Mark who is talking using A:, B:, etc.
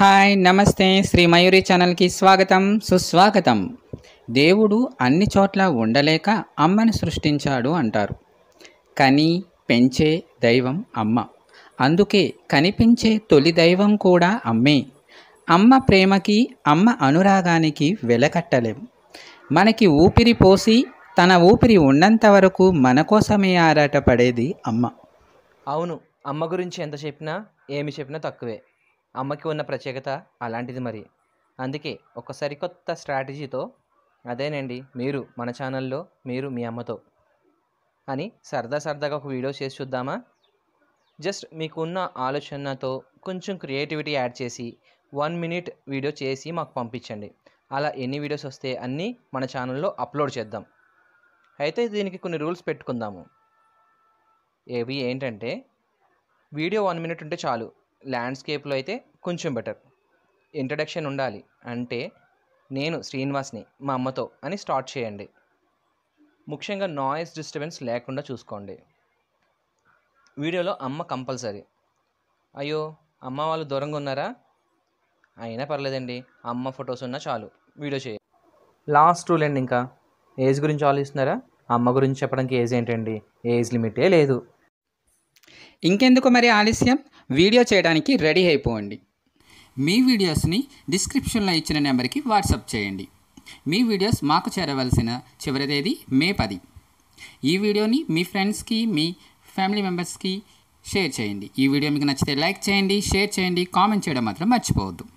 A: hi నమస్తే శ్రీ మయూరి ఛానల్కి స్వాగతం సుస్వాగతం దేవుడు అన్ని చోట్ల ఉండలేక అమ్మని సృష్టించాడు అంటారు కని పెంచే దైవం అమ్మ అందుకే కనిపించే తొలి దైవం కూడా అమ్మే అమ్మ ప్రేమకి అమ్మ అనురాగానికి వెలకట్టలేం మనకి ఊపిరి పోసి తన ఊపిరి ఉన్నంత వరకు మన కోసమే ఆరాటపడేది అమ్మ
B: అవును అమ్మ గురించి ఎంత చెప్పినా ఏమి చెప్పినా తక్కువే అమ్మకి ఉన్న ప్రత్యేకత అలాంటిది మరి అందుకే ఒక సరికొత్త స్ట్రాటజీతో అదేనండి మీరు మన ఛానల్లో మీరు మీ అమ్మతో అని సరదా సరదాగా ఒక వీడియో చేసి చూద్దామా జస్ట్ మీకు ఉన్న ఆలోచనతో కొంచెం క్రియేటివిటీ యాడ్ చేసి వన్ మినిట్ వీడియో చేసి మాకు పంపించండి అలా ఎన్ని వీడియోస్ వస్తే అన్నీ మన ఛానల్లో అప్లోడ్ చేద్దాం అయితే దీనికి కొన్ని రూల్స్ పెట్టుకుందాము ఏవి ఏంటంటే వీడియో వన్ మినిట్ ఉంటే చాలు ల్యాండ్స్కేప్లో అయితే కొంచెం బెటర్ ఇంట్రడక్షన్ ఉండాలి అంటే నేను శ్రీనివాస్ని మా అమ్మతో అని స్టార్ట్ చేయండి ముఖ్యంగా నాయిస్ డిస్టర్బెన్స్ లేకుండా చూసుకోండి వీడియోలో అమ్మ కంపల్సరీ అయ్యో అమ్మ వాళ్ళు దూరంగా ఉన్నారా అయినా పర్లేదండి అమ్మ ఫొటోస్ ఉన్నా చాలు వీడియో చేయ లాస్ట్ రూల్ అండి ఇంకా ఏజ్ గురించి ఆలోచిస్తున్నారా అమ్మ గురించి చెప్పడానికి ఏజ్ ఏంటండి ఏజ్ లిమిటే లేదు ఇంకెందుకు మరి ఆలస్యం వీడియో చేయడానికి రెడీ అయిపోండి
A: మీ వీడియోస్ని డిస్క్రిప్షన్లో ఇచ్చిన నెంబర్కి వాట్సాప్ చేయండి మీ వీడియోస్ మాకు చేరవలసిన చివరి తేదీ మే పది ఈ వీడియోని మీ ఫ్రెండ్స్కి మీ ఫ్యామిలీ మెంబర్స్కి షేర్ చేయండి ఈ వీడియో మీకు నచ్చితే లైక్ చేయండి షేర్ చేయండి కామెంట్ చేయడం మాత్రం మర్చిపోవద్దు